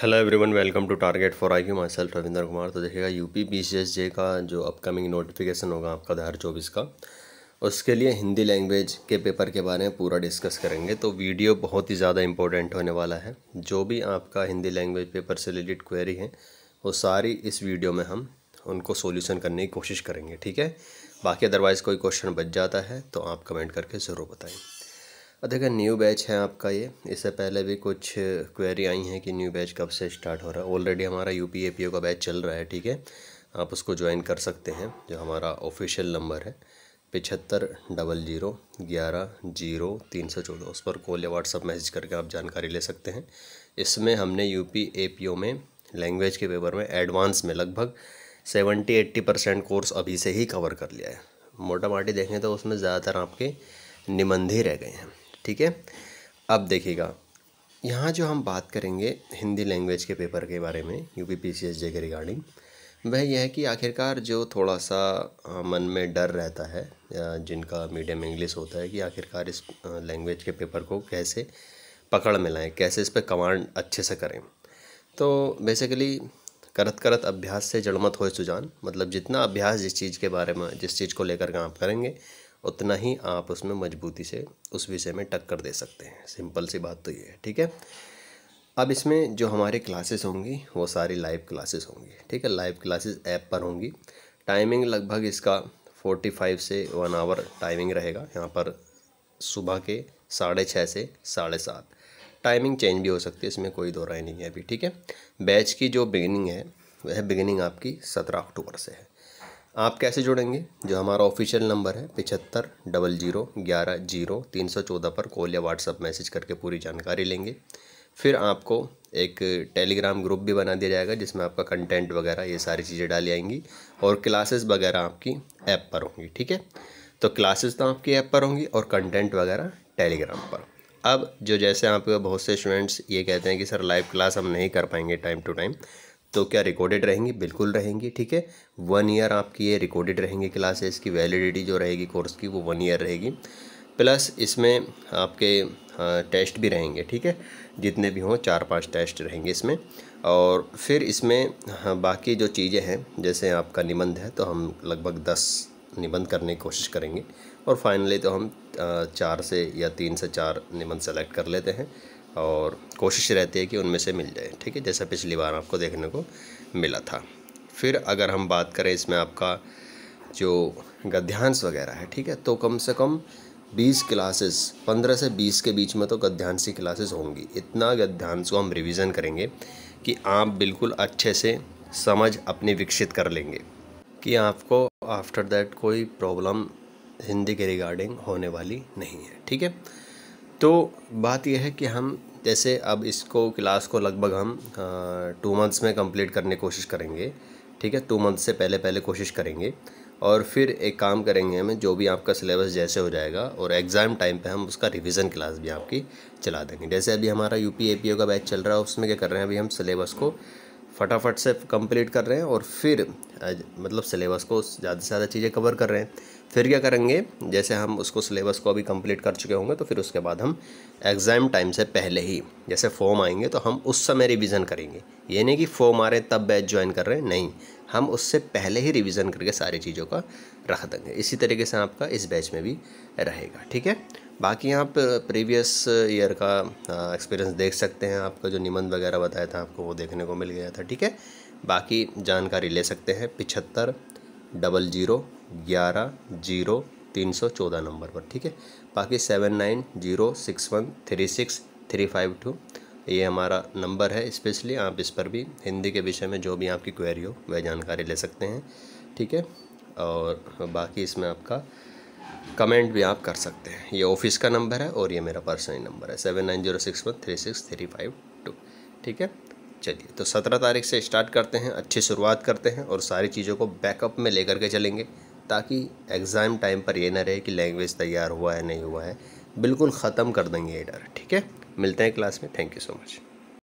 hello everyone welcome to target for I Q myself Ravindra Kumar तो देखिएगा UP जे का जो अपकमिंग नोटिफिकेशन होगा आपका दो चौबीस का उसके लिए हिंदी लैंग्वेज के पेपर के बारे में पूरा डिस्कस करेंगे तो वीडियो बहुत ही ज़्यादा इंपॉर्टेंट होने वाला है जो भी आपका हिंदी लैंग्वेज पेपर से रिलेटेड क्वेरी है वो सारी इस वीडियो में हम उनको सोल्यूशन करने की कोशिश करेंगे ठीक है बाकी अदरवाइज़ कोई क्वेश्चन बच जाता है तो आप कमेंट करके ज़रूर बताएँ देखिए न्यू बैच है आपका ये इससे पहले भी कुछ क्वेरी आई हैं कि न्यू बैच कब से स्टार्ट हो रहा है ऑलरेडी हमारा U P A P O का बैच चल रहा है ठीक है आप उसको ज्वाइन कर सकते हैं जो हमारा ऑफिशियल नंबर है पिछहत्तर डबल जीरो ग्यारह जीरो तीन सौ चौदह उस पर कॉल या व्हाट्सअप मैसेज करके आप जानकारी ले सकते हैं इसमें हमने U P A P O में लैंग्वेज के पेपर में एडवांस में लगभग सेवेंटी एट्टी परसेंट कोर्स अभी से ही कवर कर लिया है मोटा मोटी देखें तो उसमें ज़्यादातर आपके निबंध ही रह गए हैं ठीक है अब देखिएगा यहाँ जो हम बात करेंगे हिंदी लैंग्वेज के पेपर के बारे में U P P C S J के रिगार्डिंग वह यह है कि आखिरकार जो थोड़ा सा मन में डर रहता है जिनका मीडियम इंग्लिश होता है कि आखिरकार इस लैंग्वेज के पेपर को कैसे पकड़ में लाएँ कैसे इस पर कमांड अच्छे से करें तो बेसिकली करत करत अभ्यास से जड़मत हो सुजान मतलब जितना अभ्यास जिस चीज़ के बारे में जिस चीज़ को लेकर के आप करेंगे उतना ही आप उसमें मजबूती से उस विषय में टक्कर दे सकते हैं सिंपल सी बात तो ये है ठीक है अब इसमें जो हमारे क्लासेस होंगी वो सारी लाइव क्लासेस होंगी ठीक है लाइव क्लासेस ऐप पर होंगी टाइमिंग लगभग इसका फोर्टी फाइव से वन आवर टाइमिंग रहेगा यहाँ पर सुबह के साढ़े छः से साढ़े सात टाइमिंग चेंज भी हो सकती है इसमें कोई दो राय नहीं है अभी ठीक है बैच की जो बिगिनिंग है वह बिगिनिंग आपकी सत्रह अक्टूबर से है आप कैसे जुड़ेंगे जो हमारा ऑफिशियल नंबर है पिछहत्तर डबल जीरो ग्यारह जीरो तीन सौ चौदह पर कॉल या व्हाट्सअप मैसेज करके पूरी जानकारी लेंगे फिर आपको एक टेलीग्राम ग्रुप भी बना दिया जाएगा जिसमें आपका कंटेंट वगैरह ये सारी चीज़ें डाली आएंगी और क्लासेस वगैरह आपकी ऐप पर होंगी ठीक है तो क्लासेस तो आपकी ऐप पर होंगी और कंटेंट वगैरह टेलीग्राम पर अब जो जैसे आपके बहुत से स्टूडेंट्स ये कहते हैं कि सर लाइव क्लास हम नहीं कर पाएंगे टाइम टू टाइम तो क्या रिकॉर्डेड रहेंगी बिल्कुल रहेंगी ठीक है वन ईयर आपकी ये रिकॉर्डेड रहेंगी क्लासेस की वैलिडिटी जो रहेगी कोर्स की वो वन ईयर रहेगी प्लस इसमें आपके टेस्ट हाँ, भी रहेंगे ठीक है जितने भी हों चार पांच टेस्ट रहेंगे इसमें और फिर इसमें हाँ, बाकी जो चीज़ें हैं जैसे आपका निबंध है तो हम लगभग दस निबंध करने की कोशिश करेंगे और फाइनली तो हम चार से या तीन से चार निबंध सेलेक्ट कर लेते हैं और कोशिश रहती है कि उनमें से मिल जाए ठीक है जैसा पिछली बार आपको देखने को मिला था फिर अगर हम बात करें इसमें आपका जो गद्यांश वगैरह है ठीक है तो कम से कम 20 क्लासेस 15 से 20 के बीच में तो गद्यांश की क्लासेस होंगी इतना गद्यांश को हम रिवीजन करेंगे कि आप बिल्कुल अच्छे से समझ अपनी विकसित कर लेंगे कि आपको आफ्टर दैट कोई प्रॉब्लम हिंदी के रिगार्डिंग होने वाली नहीं है ठीक है तो बात यह है कि हम जैसे अब इसको क्लास को लगभग हम टू मंथ्स में कंप्लीट करने की कोशिश करेंगे ठीक है टू मंथ्स से पहले पहले कोशिश करेंगे और फिर एक काम करेंगे हमें जो भी आपका सिलेबस जैसे हो जाएगा और एग्ज़ाम टाइम पे हम उसका रिवीजन क्लास भी आपकी चला देंगे जैसे अभी हमारा यू पी का बैच चल रहा है उसमें क्या कर रहे हैं अभी हम सिलेबस को फटाफट से कंप्लीट कर रहे हैं और फिर मतलब सिलेबस को ज़्यादा से ज़्यादा चीज़ें कवर कर रहे हैं फिर क्या करेंगे जैसे हम उसको सिलेबस को अभी कंप्लीट कर चुके होंगे तो फिर उसके बाद हम एग्ज़ाम टाइम से पहले ही जैसे फॉर्म आएंगे तो हम उस समय रिवीजन करेंगे ये नहीं कि फॉर्म आ रहे तब बैच ज्वाइन कर रहे हैं नहीं हम उससे पहले ही रिवीजन करके सारी चीज़ों का रख देंगे इसी तरीके से आपका इस बैच में भी रहेगा ठीक है बाकी आप प्रीवियस ईयर का एक्सपीरियंस देख सकते हैं आपका जो निबंध वगैरह बताया था आपको वो देखने को मिल गया था ठीक है बाकी जानकारी ले सकते हैं पिछहत्तर डबल जीरो ग्यारह जीरो तीन सौ चौदह नंबर पर ठीक है बाकी seven nine zero six one three six three five two ये हमारा नंबर है स्पेशली आप इस पर भी हिंदी के विषय में जो भी आपकी क्वेरी हो वह जानकारी ले सकते हैं ठीक है और बाकी इसमें आपका कमेंट भी आप कर सकते हैं ये ऑफिस का नंबर है और ये मेरा पर्सनल नंबर है seven nine zero six one three six three five two ठीक है चलिए तो सत्रह तारीख से स्टार्ट करते हैं अच्छी शुरुआत करते हैं और सारी चीज़ों को बैकअप में लेकर के चलेंगे ताकि एग्ज़ाम टाइम पर ये ना रहे कि लैंग्वेज तैयार हुआ है नहीं हुआ है बिल्कुल ख़त्म कर देंगे ये डर ठीक है मिलते हैं क्लास में थैंक यू सो मच